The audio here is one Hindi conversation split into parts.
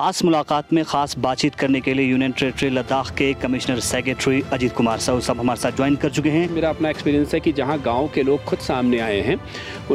खास मुलाकात में खास बातचीत करने के लिए यूनियन टेरेटरी लद्दाख के कमिश्नर सेक्रेटरी अजीत कुमार साहू सब हमारे साथ ज्वाइन कर चुके हैं मेरा अपना एक्सपीरियंस है कि जहाँ गाँव के लोग खुद सामने आए हैं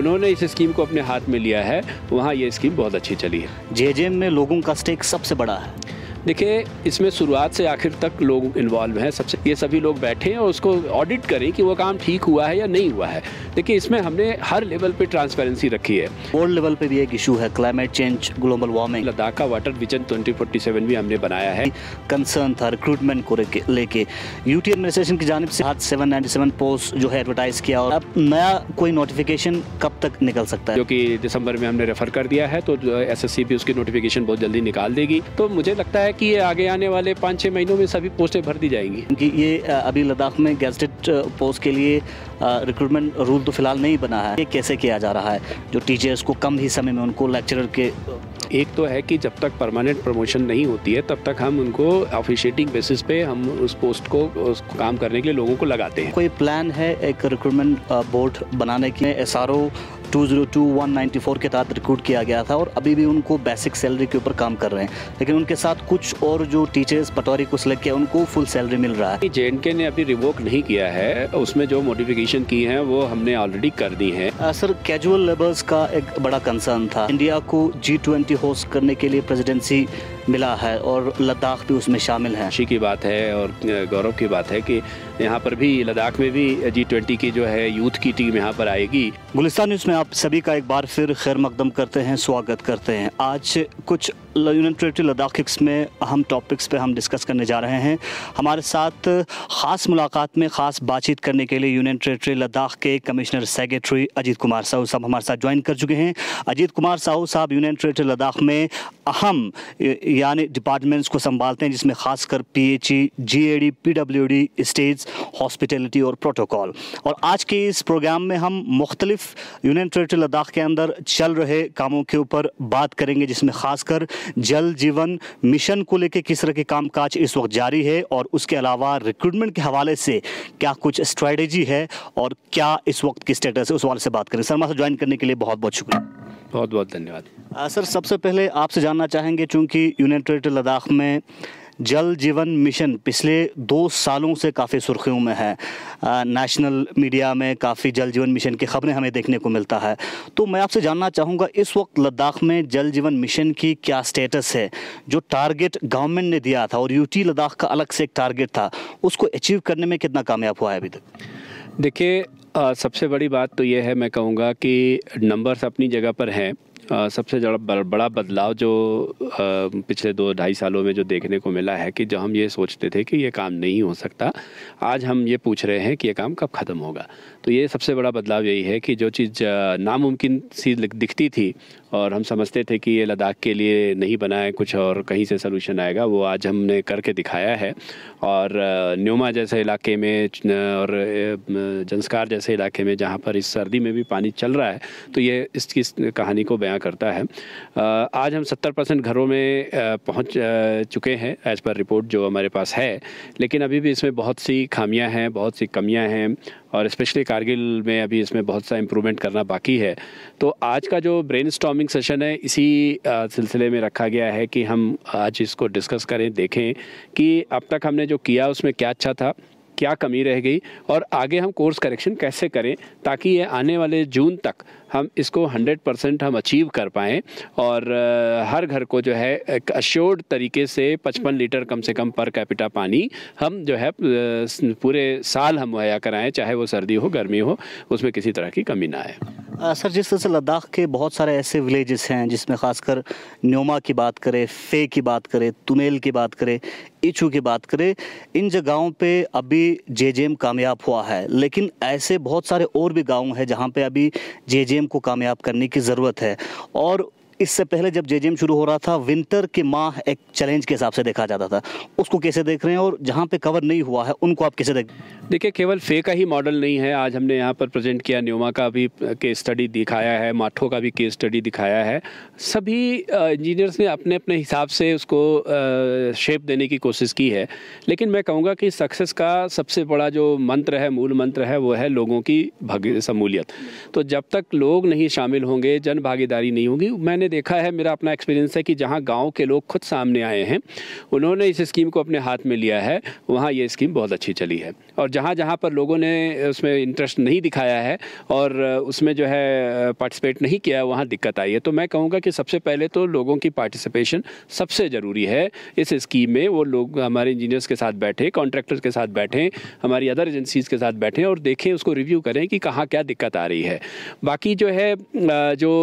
उन्होंने इस स्कीम को अपने हाथ में लिया है वहाँ ये स्कीम बहुत अच्छी चली है जे में लोगों का स्टेक सबसे बड़ा है देखिए इसमें शुरुआत से आखिर तक लोग इन्वॉल्व हैं सबसे ये सभी लोग बैठे हैं और उसको ऑडिट करें कि वो काम ठीक हुआ है या नहीं हुआ है देखिए इसमें हमने हर लेवल पे ट्रांसपेरेंसी रखी है वर्ल्ड लेवल पे भी एक इशू है climate change global warming Ladakh का वाटर विजन 2047 भी हमने बनाया है कंसर्न था रिक्रूटमेंट को लेके टी एडमिनिस्ट्रेशन की जानब से हाथ सेवन पोस्ट जो है एडवर्टाइज किया और अब नया कोई नोटिफिकेशन कब तक निकल सकता है जो कि दिसंबर में हमने रेफर कर दिया है तो एस भी उसकी नोटिफिकेशन बहुत जल्दी निकाल देगी तो मुझे लगता है कि ये आगे आने वाले पाँच छः महीनों में सभी पोस्टें भर दी जाएंगी क्योंकि ये अभी लद्दाख में गैजेट पोस्ट के लिए रिक्रूटमेंट रूल तो फिलहाल नहीं बना है ये कैसे किया जा रहा है जो टीचर्स को कम ही समय में उनको लेक्चरर के एक तो है कि जब तक परमानेंट प्रमोशन नहीं होती है तब तक हम उनको ऑफिशिएटिंग बेसिस पे हम उस पोस्ट को उस काम करने के लिए लोगों को लगाते हैं कोई प्लान है एक रिक्रूटमेंट बोर्ड बनाने की एस 202194 के तहत रिक्रूट किया गया था और अभी भी उनको बेसिक सैलरी के ऊपर काम कर रहे हैं लेकिन उनके साथ कुछ और जो टीचर्स पटवारी को सिलेक्ट किया उनको फुल सैलरी मिल रहा है जे के ने अभी रिवोक नहीं किया है उसमें जो मोडिफिकेशन की है वो हमने ऑलरेडी कर दी है सर कैजुअल लेबर्स का एक बड़ा कंसर्न था इंडिया को जी ट्वेंटी होस्ट करने के लिए प्रेजिडेंसी मिला है और लद्दाख भी उसमें शामिल है खुशी की बात है और गौरव की बात है कि यहाँ पर भी लद्दाख में भी जी ट्वेंटी की जो है यूथ की टीम यहाँ पर आएगी गुलिस्तान न्यूज़ में आप सभी का एक बार फिर खैर मकदम करते हैं स्वागत करते हैं आज कुछ यूनियन टेरेटरी लद्दाख में अहम टॉपिक्स पे हम डिस्कस करने जा रहे हैं हमारे साथ ख़ास मुलाकात में ख़ास बातचीत करने के लिए यूनियन टेरेटरी लद्दाख के कमिश्नर सेक्रेटरी अजीत कुमार साहू साहब हमारे साथ ज्वाइन कर चुके हैं अजीत कुमार साहू साहब यूनियन टेरेटरी लद्दाख में अहम यानी डिपार्टमेंट्स को संभालते हैं जिसमें खासकर P H E G A D P W D stage hospitality और प्रोटोकॉल और आज के इस प्रोग्राम में हम मुख्तलिफ यूनियन टेरेटरी लद्दाख के अंदर चल रहे कामों के ऊपर बात करेंगे जिसमें खासकर जल जीवन मिशन को लेकर किस तरह के काम काज इस वक्त जारी है और उसके अलावा रिक्रूटमेंट के हवाले से क्या कुछ स्ट्रेटेजी है और क्या इस वक्त की स्टेटस है उस वाले से बात करें सर मास्टर ज्वाइन करने के लिए बहुत बहुत शुक्रिया बहुत बहुत धन्यवाद सर सबसे पहले आपसे जानना चाहेंगे चूँकि यूनियन टेरेटरी लद्दाख में जल जीवन मिशन पिछले दो सालों से काफ़ी सुर्खियों में है नेशनल मीडिया में काफ़ी जल जीवन मिशन की खबरें हमें देखने को मिलता है तो मैं आपसे जानना चाहूँगा इस वक्त लद्दाख में जल जीवन मिशन की क्या स्टेटस है जो टारगेट गवर्नमेंट ने दिया था और यूटी लद्दाख का अलग से एक टारगेट था उसको अचीव करने में कितना कामयाब हुआ है अभी तक देखिए सबसे बड़ी बात तो ये है मैं कहूँगा कि नंबर्स अपनी जगह पर हैं सबसे बड़ा बड़ा बदलाव जो पिछले दो ढाई सालों में जो देखने को मिला है कि जो हम ये सोचते थे कि ये काम नहीं हो सकता आज हम ये पूछ रहे हैं कि ये काम कब ख़त्म होगा तो ये सबसे बड़ा बदलाव यही है कि जो चीज़ नामुमकिन सी दिखती थी और हम समझते थे कि ये लद्दाख के लिए नहीं बना है कुछ और कहीं से सलूशन आएगा वो आज हमने करके दिखाया है और न्योमा जैसे इलाके में और जंस्कार जैसे इलाके में जहाँ पर इस सर्दी में भी पानी चल रहा है तो ये इसकी इस कहानी को बयां करता है आज हम सत्तर परसेंट घरों में पहुँच चुके हैं एज़ पर रिपोर्ट जो हमारे पास है लेकिन अभी भी इसमें बहुत सी खामियाँ हैं बहुत सी कमियाँ हैं और स्पेशली कारगिल में अभी इसमें बहुत सा इम्प्रूवमेंट करना बाकी है तो आज का जो ब्रेन सेशन है इसी सिलसिले में रखा गया है कि हम आज इसको डिस्कस करें देखें कि अब तक हमने जो किया उसमें क्या अच्छा था क्या कमी रह गई और आगे हम कोर्स करेक्शन कैसे करें ताकि ये आने वाले जून तक हम इसको 100 परसेंट हम अचीव कर पाएँ और हर घर को जो है एक अश्योर्ड तरीके से 55 लीटर कम से कम पर कैपिटा पानी हम जो है पूरे साल हम मुहैया कराएँ चाहे वो सर्दी हो गर्मी हो उसमें किसी तरह की कमी ना आए आ, सर जिस तरह से लद्दाख के बहुत सारे ऐसे विलेजेस हैं जिसमें खासकर न्योमा की बात करें फे की बात करें तुमेल की बात करें इचू की बात करें इन जगहों पे अभी जे जे एम कामयाब हुआ है लेकिन ऐसे बहुत सारे और भी गांव हैं जहाँ पे अभी जे जे एम को कामयाब करने की ज़रूरत है और इससे पहले जब जे शुरू हो रहा था विंटर के माह एक चैलेंज के हिसाब से देखा जाता था उसको कैसे देख रहे हैं और जहाँ पे कवर नहीं हुआ है उनको आप कैसे देख देखिए केवल फे का ही मॉडल नहीं है आज हमने यहाँ पर प्रेजेंट किया न्योमा का भी केस स्टडी दिखाया है माठो का भी केस स्टडी दिखाया है सभी इंजीनियर्स ने अपने अपने हिसाब से उसको शेप देने की कोशिश की है लेकिन मैं कहूँगा कि सक्सेस का सबसे बड़ा जो मंत्र है मूल मंत्र है वो है लोगों की भागी शमूलियत तो जब तक लोग नहीं शामिल होंगे जन भागीदारी नहीं होगी मैंने मैंने देखा है मेरा अपना एक्सपीरियंस है कि जहाँ गाँव के लोग खुद सामने आए हैं उन्होंने इस स्कीम को अपने हाथ में लिया है वहाँ ये स्कीम बहुत अच्छी चली है और जहाँ जहाँ पर लोगों ने उसमें इंटरेस्ट नहीं दिखाया है और उसमें जो है पार्टिसिपेट नहीं किया है वहाँ दिक्कत आई है तो मैं कहूँगा कि सबसे पहले तो लोगों की पार्टिसिपेशन सबसे ज़रूरी है इस स्कीम में वो लोग हमारे इंजीनियर्स के साथ बैठें कॉन्ट्रैक्टर्स के साथ बैठें हमारी अदर एजेंसीज़ के साथ बैठें और देखें उसको रिव्यू करें कि कहाँ क्या दिक्कत आ रही है बाकी जो है जो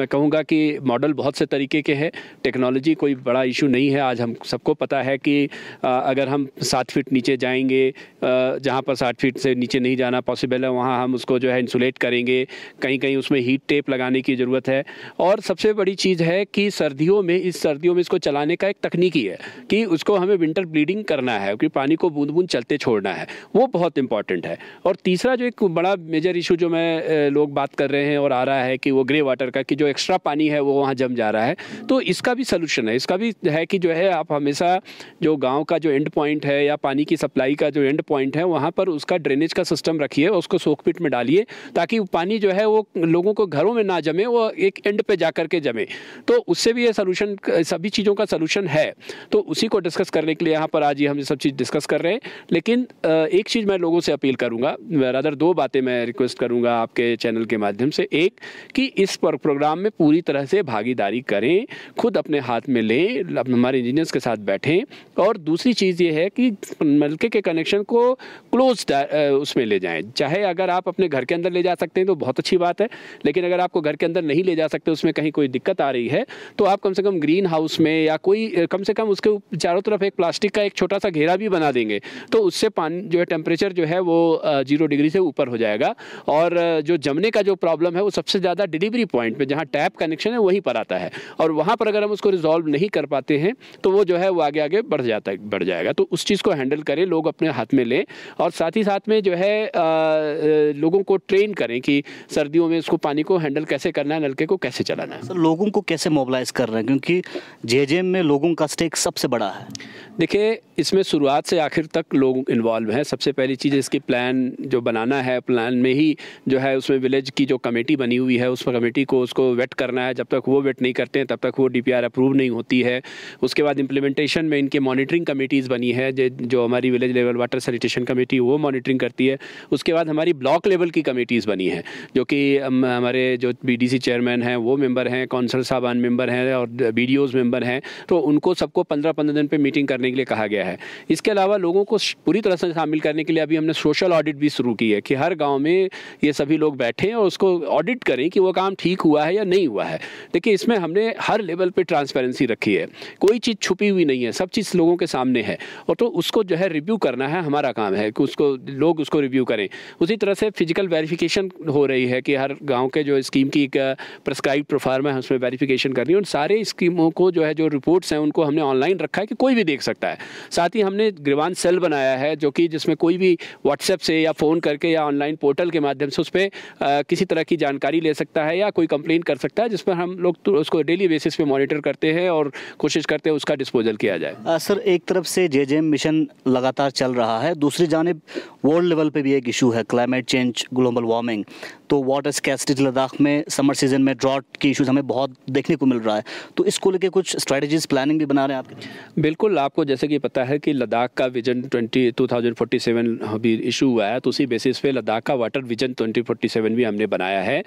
मैं कहूँ कहूँगा कि मॉडल बहुत से तरीके के हैं टेक्नोलॉजी कोई बड़ा इशू नहीं है आज हम सबको पता है कि अगर हम सात फीट नीचे जाएंगे जहाँ पर सात फीट से नीचे नहीं जाना पॉसिबल है वहाँ हम उसको जो है इंसुलेट करेंगे कहीं कहीं उसमें हीट टेप लगाने की ज़रूरत है और सबसे बड़ी चीज़ है कि सर्दियों में इस सर्दियों में इसको चलाने का एक तकनीकी है कि उसको हमें विंटर ब्लीडिंग करना है क्योंकि पानी को बूंद बूंद चलते छोड़ना है वो बहुत इंपॉर्टेंट है और तीसरा जो एक बड़ा मेजर इशू जो मैं लोग बात कर रहे हैं और आ रहा है कि वो ग्रे वाटर का कि जो एक्स्ट्रा दूसरा पानी है वो वहाँ जम जा रहा है तो इसका भी सलूशन है इसका भी है कि जो है आप हमेशा जो गाँव का जो एंड पॉइंट है या पानी की सप्लाई का जो एंड पॉइंट है वहाँ पर उसका ड्रेनेज का सिस्टम रखिए उसको सोख पिट में डालिए ताकि पानी जो है वो लोगों को घरों में ना जमे वो एक एंड पे जा करके जमे तो उससे भी ये सोलूशन सभी चीज़ों का सोलूशन है तो उसी को डिस्कस करने के लिए यहाँ पर आज ही हम ये सब चीज़ डिस्कस कर रहे हैं लेकिन एक चीज़ मैं लोगों से अपील करूँगा रादर दो बातें मैं रिक्वेस्ट करूँगा आपके चैनल के माध्यम से एक कि इस प्रोग्राम में पूरी तरह से भागीदारी करें खुद अपने हाथ में लें हमारे इंजीनियर्स के साथ बैठें और दूसरी चीज़ ये है कि नलके के कनेक्शन को क्लोज उसमें ले जाएं चाहे अगर आप अपने घर के अंदर ले जा सकते हैं तो बहुत अच्छी बात है लेकिन अगर आपको घर के अंदर नहीं ले जा सकते उसमें कहीं कोई दिक्कत आ रही है तो आप कम से कम ग्रीन हाउस में या कोई कम से कम उसके चारों तरफ एक प्लास्टिक का एक छोटा सा घेरा भी बना देंगे तो उससे पानी जो है टेम्परेचर जो है वो ज़ीरो डिग्री से ऊपर हो जाएगा और जो जमने का जो प्रॉब्लम है वो सबसे ज़्यादा डिलीवरी पॉइंट पर जहाँ टैप गैप कनेक्शन है वहीं पर आता है और वहाँ पर अगर हम उसको रिजॉल्व नहीं कर पाते हैं तो वो जो है वो आगे आगे बढ़ जाता है बढ़ जाएगा तो उस चीज़ को हैंडल करें लोग अपने हाथ में लें और साथ ही साथ में जो है लोगों को ट्रेन करें कि सर्दियों में इसको पानी को हैंडल कैसे करना है नलके को कैसे चलाना है सर लोगों को कैसे मोबालाइज कर रहे हैं क्योंकि जे में लोगों का स्टेक सबसे बड़ा है देखिए इसमें शुरुआत से आखिर तक लोग इन्वॉल्व हैं सबसे पहली चीज़ इसकी प्लान जो बनाना है प्लान में ही जो है उसमें विलेज की जो कमेटी बनी हुई है उस कमेटी को उसको वेट करना है जब तक वो वेट नहीं करते हैं तब तक वो डीपीआर अप्रूव नहीं होती है उसके बाद इम्प्लीमेंटेशन में इनके मॉनिटरिंग कमेटीज़ बनी है जो हमारी village level water sanitation committee वो मॉनिटरिंग करती है उसके बाद हमारी ब्लॉक लेवल की कमेटीज़ बनी है जो कि हमारे जो बी चेयरमैन हैं वो मेम्बर हैं कौंसल साहबान मेम्बर हैं और बी मेंबर हैं तो उनको सबको पंद्रह पंद्रह दिन पर मीटिंग करने के लिए कहा गया है इसके अलावा लोगों को पूरी तरह से शामिल करने के लिए अभी हमने सोशल ऑडिट भी शुरू की है कि हर गाँव में ये सभी लोग बैठें और उसको ऑडिट करें कि वो काम ठीक हुआ है या नहीं नहीं हुआ है देखिए इसमें हमने हर लेवल पे ट्रांसपेरेंसी रखी है कोई चीज़ छुपी हुई नहीं है सब चीज़ लोगों के सामने है और तो उसको जो है रिव्यू करना है हमारा काम है कि उसको लोग उसको रिव्यू करें उसी तरह से फिजिकल वेरिफिकेशन हो रही है कि हर गाँव के जो स्कीम की एक प्रस्क्राइब प्रोफार्म है उसमें वेरिफिकेशन करनी है उन सारे स्कीमों को जो है जो रिपोर्ट्स हैं उनको हमने ऑनलाइन रखा है कि कोई भी देख सकता है साथ ही हमने ग्रीवान सेल बनाया है जो कि जिसमें कोई भी व्हाट्सएप से या फ़ोन करके या ऑनलाइन पोर्टल के माध्यम से उस पर किसी तरह की जानकारी ले सकता है या कोई कंप्लेन कर सकता सकता है जिस पर हम लोग तो उसको डेली बेसिस पे मॉनिटर करते हैं और कोशिश करते हैं उसका डिस्पोजल किया जाए आ, सर एक तरफ से जे जे मिशन लगातार चल रहा है दूसरी जानब वर्ल्ड लेवल पे भी एक इशू है क्लाइमेट चेंज ग्लोबल वार्मिंग तो वाटर स्कैसिटी लद्दाख में समर सीजन में ड्रॉट के इशूज़ हमें बहुत देखने को मिल रहा है तो इसको लेके कुछ स्ट्रैटेजीज प्लानिंग भी बना रहे हैं आप बिल्कुल आपको जैसे कि पता है कि लद्दाख का vision twenty two thousand forty seven अभी इशू हुआ है तो उसी बेसिस पे लद्दाख का water vision twenty forty seven भी हमने बनाया है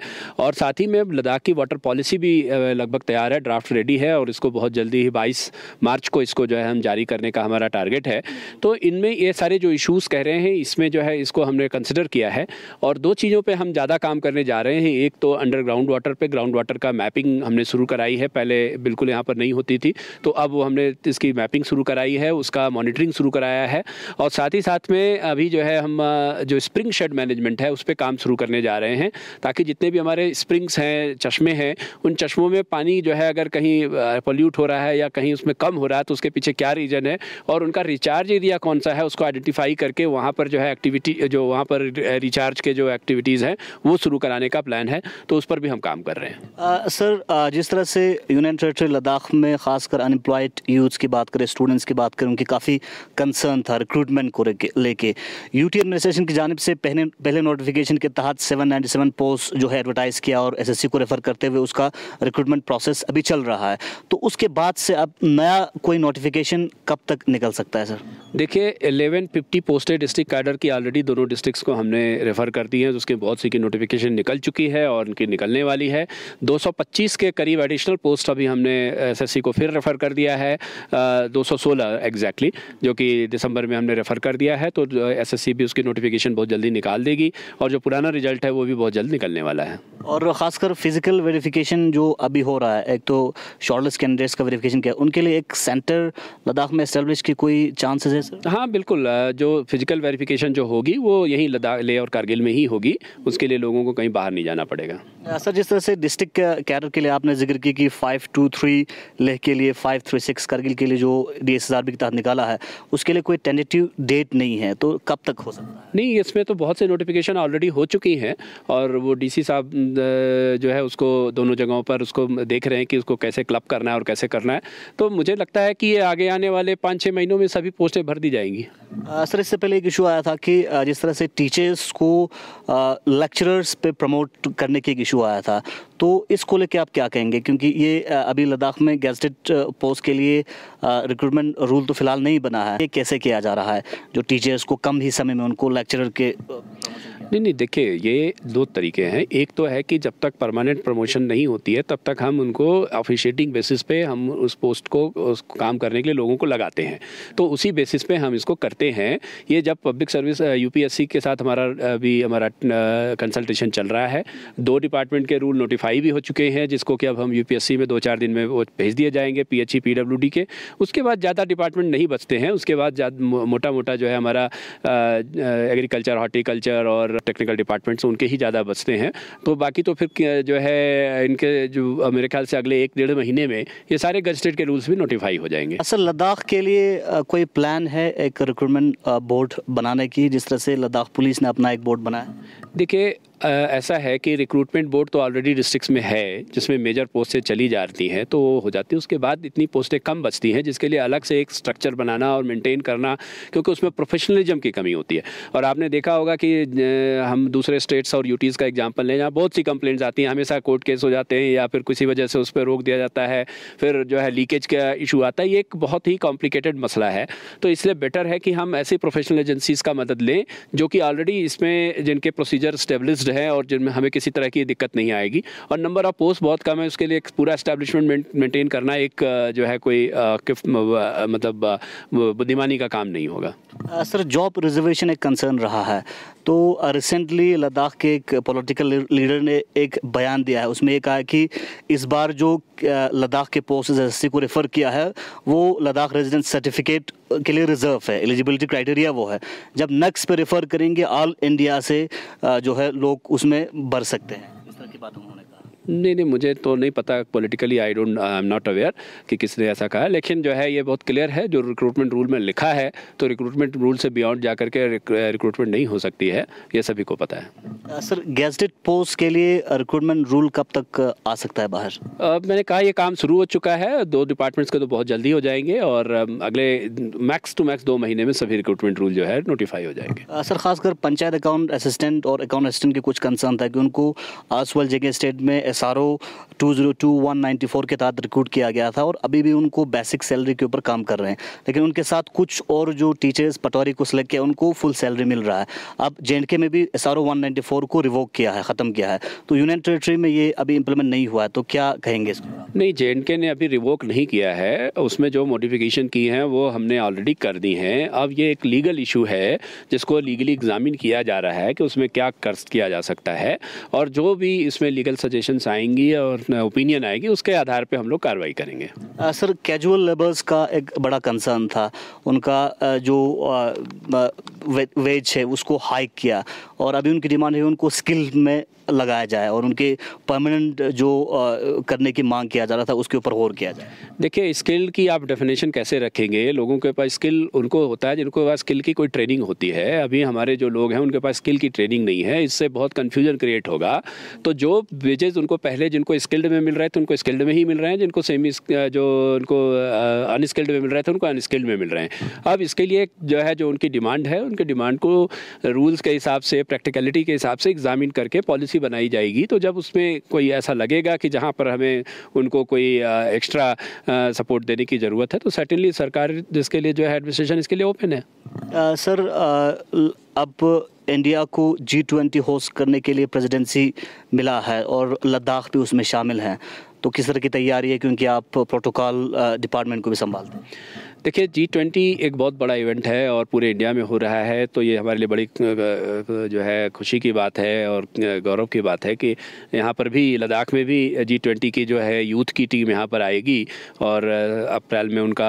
और साथ ही में लद्दाख की वाटर वाटर पॉलिसी भी लगभग तैयार है ड्राफ्ट रेडी है और इसको बहुत जल्दी ही बाईस मार्च को इसको जो है हम जारी करने का हमारा टारगेट है तो इनमें ये सारे जो इशूज़ कह रहे हैं इसमें जो है इसको हमने कंसिडर किया है और दो चीज़ों पर हम ज़्यादा काम करने जा रहे हैं एक तो अंडरग्राउंड वाटर पर ग्राउंड वाटर का मैपिंग हमने शुरू कराई है पहले बिल्कुल यहाँ पर नहीं होती थी तो अब हमने इसकी मैपिंग शुरू कराई है उसका मॉनिटरिंग शुरू कराया है और साथ ही साथ में अभी जो है हम जो स्प्रिंग शेड मैनेजमेंट है उस पर काम शुरू करने जा रहे हैं ताकि जितने भी हमारे स्प्रिंग्स हैं चश्मे हैं हैं उन चश्मों में पानी जो है अगर कहीं पोल्यूट हो रहा है या कहीं उसमें कम हो रहा है तो उसके पीछे क्या रीज़न है और उनका रिचार्ज एरिया कौन सा है उसको आइडेंटिफाई करके वहाँ पर जो है एक्टिविटी जो वहाँ पर रिचार्ज के जो एक्टिविटीज़ हैं वो शुरू कराने का प्लान है तो उस पर भी हम काम कर रहे हैं आ, सर जिस तरह से यूनियन टेरेटरी लद्दाख में खासकर अनएम्प्लॉयड यूथ की बात करें स्टूडेंट्स की बात करें उनकी काफ़ी कंसर्न था रिक्रूटमेंट को लेके यू टी एडमिनिस्ट्रेशन की जानब से पहले पहले नोटिफिकेशन के तहत सेवन नाइन्टी सेवन पोस्ट जो है एडवर्टाइज़ किया और एस को रेफर करते हुए हुए उसका रिक्रूटमेंट प्रोसेस अभी चल रहा है तो उसके बाद से अब नया कोई नोटिफिकेशन कब तक निकल सकता है सर देखिए eleven fifty posted district cadre की ऑलरेडी दोनों डिस्ट्रिक्स को हमने रेफ़र कर दी है तो उसके बहुत सी की नोटिफिकेशन निकल चुकी है और उनकी निकलने वाली है 225 के करीब एडिशनल पोस्ट अभी हमने एसएससी को फिर रेफ़र कर दिया है दो एग्जैक्टली जो कि दिसंबर में हमने रेफ़र कर दिया है तो एसएससी भी उसकी नोटिफिकेशन बहुत जल्दी निकाल देगी और जो पुराना रिजल्ट है वो भी बहुत जल्द निकलने वाला है और ख़ासकर फिजिकल वेरिफिक वेरिफिकेशन जो अभी हो रहा है एक तो शॉर्टलिस्ट कैंडिडेट्स का वेरिफिकेशन किया उनके लिए एक सेंटर लद्दाख में इस्टेब्लिश की कोई चांसेस है हाँ बिल्कुल जो फिजिकल वेरिफिकेशन जो होगी वो यहीं लद्दाख ले और कारगिल में ही होगी उसके लिए लोगों को कहीं बाहर नहीं जाना पड़ेगा सर uh, जिस तरह से डिस्ट्रिक्ट कैडर के लिए आपने जिक्र की कि फाइव टू थ्री लेह के लिए फाइव थ्री सिक्स करगिल के लिए जो डी एस के तहत निकाला है उसके लिए कोई टेंटेटिव डेट नहीं है तो कब तक हो सकता है नहीं इसमें तो बहुत से नोटिफिकेशन ऑलरेडी हो चुकी हैं और वो डी साहब जो है उसको दोनों जगहों पर उसको देख रहे हैं कि उसको कैसे क्लब करना है और कैसे करना है तो मुझे लगता है कि ये आगे आने वाले पाँच छः महीनों में सभी पोस्टें भर दी जाएंगी सर इससे पहले एक इशू आया था कि जिस तरह से टीचर्स को लेक्चरर्स पे प्रमोट करने की एक इशू इशू आया था तो इसको लेके आप क्या कहेंगे क्योंकि ये अभी लद्दाख में गैजेटेड पोस्ट के लिए रिक्रूटमेंट रूल तो फिलहाल नहीं बना है ये कैसे किया जा रहा है जो टीचर्स को कम ही समय में उनको लेक्चरर के नहीं नहीं देखिए ये दो तरीके हैं एक तो है कि जब तक परमानेंट प्रमोशन नहीं होती है तब तक हम उनको ऑफिशिएटिंग बेसिस पे हम उस पोस्ट को उस काम करने के लिए लोगों को लगाते हैं तो उसी बेसिस पे हम इसको करते हैं ये जब पब्लिक सर्विस यूपीएससी के साथ हमारा अभी हमारा कंसल्टेशन चल रहा है दो डिपार्टमेंट के रूल नोटिफाई भी हो चुके हैं जिसको कि अब हम यू में दो चार दिन में वो भेज दिए जाएंगे पी एच के उसके बाद ज़्यादा डिपार्टमेंट नहीं बचते हैं उसके बाद मोटा मोटा जो है हमारा एग्रीकल्चर हॉर्टिकल्चर और टेक्निकल डिपार्टमेंट से उनके ही ज़्यादा बचते हैं तो बाकी तो फिर जो है इनके जो मेरे ख्याल से अगले एक डेढ़ महीने में ये सारे स्टेट के रूल्स भी नोटिफाई हो जाएंगे असल अच्छा, लद्दाख के लिए कोई प्लान है एक रिक्रूटमेंट बोर्ड बनाने की जिस तरह से लद्दाख पुलिस ने अपना एक बोर्ड बनाया देखिए ऐसा है कि रिक्रूटमेंट बोर्ड तो ऑलरेडी डिस्ट्रिक्ट में है जिसमें मेजर पोस्टें चली जाती हैं तो वो हो जाती है उसके बाद इतनी पोस्टें कम बचती हैं जिसके लिए अलग से एक स्ट्रक्चर बनाना और मेंटेन करना क्योंकि उसमें प्रोफेशनलिज्म की कमी होती है और आपने देखा होगा कि हम दूसरे स्टेट्स और यूटीज़ का एग्जाम्पल लें जहाँ बहुत सी कंप्लेंट्स आती हैं हमेशा कोर्ट केस हो जाते हैं या फिर किसी वजह से उस पर रोक दिया जाता है फिर जो है लीकेज का इशू आता है ये एक बहुत ही कॉम्प्लिकेटेड मसला है तो इसलिए बेटर है कि हम ऐसी प्रोफेशनल एजेंसीज़ का मदद लें जो कि ऑलरेडी इसमें जिनके प्रोसीजर स्टेबलिस्ड है और जिनमें हमें किसी तरह की दिक्कत नहीं आएगी और नंबर ऑफ पोस्ट बहुत कम है उसके लिए एक पूरा इस्टेब्लिशमेंट मेंटेन करना एक जो है कोई मतलब बुद्धिमानी का काम नहीं होगा सर जॉब रिजर्वेशन एक कंसर्न रहा है तो रिसेंटली लद्दाख के एक पॉलिटिकल लीडर ने एक बयान दिया है उसमें ये कहा है कि इस बार जो लद्दाख के पोस्ट एसएससी को रेफ़र किया है वो लद्दाख रेजिडेंस सर्टिफिकेट के लिए रिजर्व है एलिजिबिलिटी क्राइटेरिया वो है जब नक्स पे रेफ़र करेंगे ऑल इंडिया से जो है लोग उसमें भर सकते हैं इस तरह की बात उन्होंने नहीं नहीं मुझे तो नहीं पता politically I don't I am not aware कि किसने ऐसा कहा लेकिन जो है ये बहुत क्लियर है जो रिक्रूटमेंट रूल में लिखा है तो रिक्रूटमेंट रूल से बियॉन्ड जा करके रिक्रूटमेंट नहीं हो सकती है ये सभी को पता है सर गेजेड पोस्ट के लिए रिक्रूटमेंट uh, रूल कब तक uh, आ सकता है बाहर आ, uh, मैंने कहा ये काम शुरू हो चुका है दो डिपार्टमेंट्स के तो बहुत जल्दी हो जाएंगे और um, अगले मैक्स टू मैक्स दो महीने में सभी रिक्रूटमेंट रूल जो है नोटिफाई हो जाएंगे सर खासकर पंचायत अकाउंट असिस्टेंट और अकाउंट असिस्टेंट के कुछ कंसर्न था कि उनको आसवल जगह स्टेट में S R O two zero two one ninety four के तहत रिक्रूट किया गया था और अभी भी उनको बेसिक सैलरी के ऊपर काम कर रहे हैं लेकिन उनके साथ कुछ और जो टीचर्स पटवारी को सिलेक्ट किया उनको फुल सैलरी मिल रहा है अब जे एंड के में भी S R O one ninety four को रिवोक किया है ख़त्म किया है तो यूनियन टेरेटरी में ये अभी इम्प्लीमेंट नहीं हुआ है तो क्या कहेंगे इसको नहीं जे एंड के ने अभी रिवोक नहीं किया है उसमें जो मोडिफिकेशन की हैं वो हमने ऑलरेडी कर दी हैं अब ये एक लीगल इशू है जिसको लीगली एग्जामिन किया जा रहा है कि उसमें क्या कर्ज किया जा सकता है और जो भी इसमें लीगल सजेशन कंप्लेंट्स आएंगी और ओपिनियन आएगी उसके आधार पे हम लोग कार्रवाई करेंगे आ, सर कैजुअल लेबर्स का एक बड़ा कंसर्न था उनका जो वेज है उसको हाइक किया और अभी उनकी डिमांड है उनको स्किल में लगाया जाए और उनके परमानेंट जो करने की मांग किया जा रहा था उसके ऊपर गौर किया जाए देखिए स्किल की आप डेफिनेशन कैसे रखेंगे लोगों के पास स्किल उनको होता है जिनको पास स्किल की कोई ट्रेनिंग होती है अभी हमारे जो लोग हैं उनके पास स्किल की ट्रेनिंग नहीं है इससे बहुत कन्फ्यूजन क्रिएट होगा तो जो वेजेज उनको पहले जिनको स्किल्ड में मिल रहे थे उनको स्किल्ड में ही मिल रहे हैं जिनको सेमी जो उनको अनस्किल्ड में मिल रहे थे उनको अनस्किल्ड में मिल रहे हैं अब इसके लिए जो है जो उनकी डिमांड है उनकी डिमांड को रूल्स के हिसाब से प्रैक्टिकलिटी के हिसाब से एग्जामिन करके पॉलिसी पॉलिसी बनाई जाएगी तो जब उसमें कोई ऐसा लगेगा कि जहाँ पर हमें उनको कोई एक्स्ट्रा सपोर्ट देने की ज़रूरत है तो सर्टनली सरकार जिसके लिए जो है एडमिनिस्ट्रेशन इसके लिए ओपन है आ, सर आ, अब इंडिया को जी ट्वेंटी होस्ट करने के लिए प्रेसिडेंसी मिला है और लद्दाख भी उसमें शामिल हैं तो किस तरह की तैयारी है क्योंकि आप प्रोटोकॉल डिपार्टमेंट को भी संभालते हैं देखिए जी ट्वेंटी एक बहुत बड़ा इवेंट है और पूरे इंडिया में हो रहा है तो ये हमारे लिए बड़ी जो है खुशी की बात है और गौरव की बात है कि यहाँ पर भी लद्दाख में भी जी ट्वेंटी की जो है यूथ की टीम यहाँ पर आएगी और अप्रैल में उनका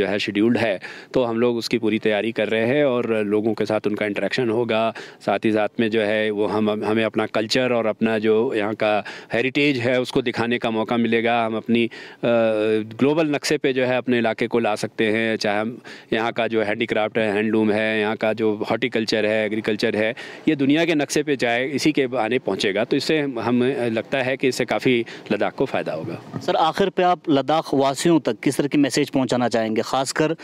जो है शेड्यूल्ड है तो हम लोग उसकी पूरी तैयारी कर रहे हैं और लोगों के साथ उनका इंटरेक्शन होगा साथ ही साथ में जो है वो हम हमें अपना कल्चर और अपना जो यहाँ का हेरिटेज है उसको दिखाने का मौका मिलेगा हम अपनी ग्लोबल नक्शे पर जो है अपने इलाके को ला सकते हैं हैं चाहे हम यहाँ का जो हैंडीक्राफ्ट है हैंडलूम है यहाँ का जो हॉर्टिकल्चर है एग्रीकल्चर है ये दुनिया के नक्शे पे जाए इसी के आने पहुँचेगा तो इससे हमें लगता है कि इससे काफ़ी लद्दाख को फ़ायदा होगा सर आखिर पे आप लद्दाख वासियों तक किस तरह की मैसेज पहुँचाना चाहेंगे खासकर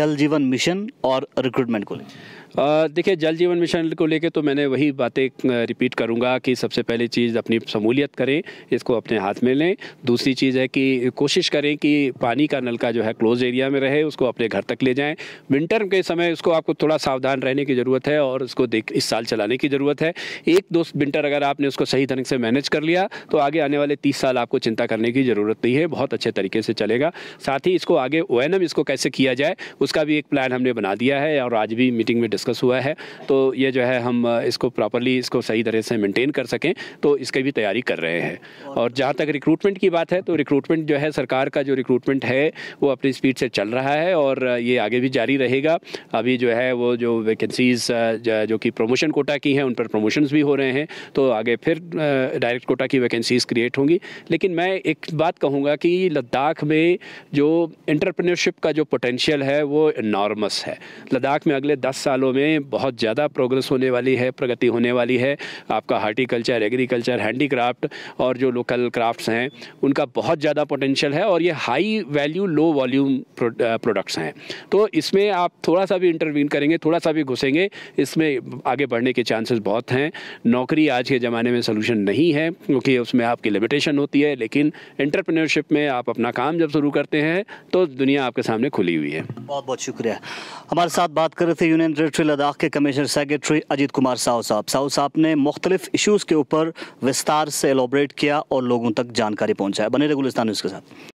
जल जीवन मिशन और रिक्रूटमेंट को लेकर देखिए जल जीवन मिशन को लेके तो मैंने वही बातें रिपीट करूँगा कि सबसे पहले चीज़ अपनी शमूलियत करें इसको अपने हाथ में लें दूसरी चीज़ है कि कोशिश करें कि पानी का नलका जो है क्लोज एरिया में रहे उसको अपने घर तक ले जाएं विंटर के समय उसको आपको थोड़ा सावधान रहने की ज़रूरत है और उसको देख इस साल चलाने की ज़रूरत है एक दो विंटर अगर आपने उसको सही ढंग से मैनेज कर लिया तो आगे आने वाले तीस साल आपको चिंता करने की ज़रूरत नहीं है बहुत अच्छे तरीके से चलेगा साथ ही इसको आगे ओ इसको कैसे किया जाए उसका भी एक प्लान हमने बना दिया है और आज भी मीटिंग में डिस्कस हुआ है तो ये जो है हम इसको प्रॉपरली इसको सही तरह से मेंटेन कर सकें तो इसकी भी तैयारी कर रहे हैं और जहाँ तक रिक्रूटमेंट की बात है तो रिक्रूटमेंट जो है सरकार का जो रिक्रूटमेंट है वो अपनी स्पीड से चल रहा है और ये आगे भी जारी रहेगा अभी जो है वो जो वैकेंसीज जो कि प्रमोशन कोटा की हैं उन पर प्रमोशंस भी हो रहे हैं तो आगे फिर डायरेक्ट कोटा की वैकेंसीज क्रिएट होंगी लेकिन मैं एक बात कहूँगा कि लद्दाख में जो इंटरप्रनरशिप का जो पोटेंशियल है वो नॉर्मस है लद्दाख में अगले दस सालों क्षेत्रों में बहुत ज़्यादा प्रोग्रेस होने वाली है प्रगति होने वाली है आपका हार्टिकल्चर एग्रीकल्चर हैंडीक्राफ्ट और जो लोकल क्राफ्ट्स हैं उनका बहुत ज़्यादा पोटेंशियल है और ये high value low volume products हैं तो इसमें आप थोड़ा सा भी इंटरवीन करेंगे थोड़ा सा भी घुसेंगे इसमें आगे बढ़ने के चांसेस बहुत हैं नौकरी आज के ज़माने में सोल्यूशन नहीं है क्योंकि उसमें आपकी लिमिटेशन होती है लेकिन एंटरप्रेन्योरशिप में आप अपना काम जब शुरू करते हैं तो दुनिया आपके सामने खुली हुई है बहुत बहुत शुक्रिया हमारे साथ बात कर रहे थे यूनियन टेरेटरी मिनिस्ट्री लद्दाख के कमिश्नर सेक्रेटरी अजीत कुमार साहू साहब साहू साहब ने मुख्तलिफ इशूज़ के ऊपर विस्तार से एलोब्रेट किया और लोगों तक जानकारी पहुँचाया बने रेगुलिस्तान न्यूज़ के साथ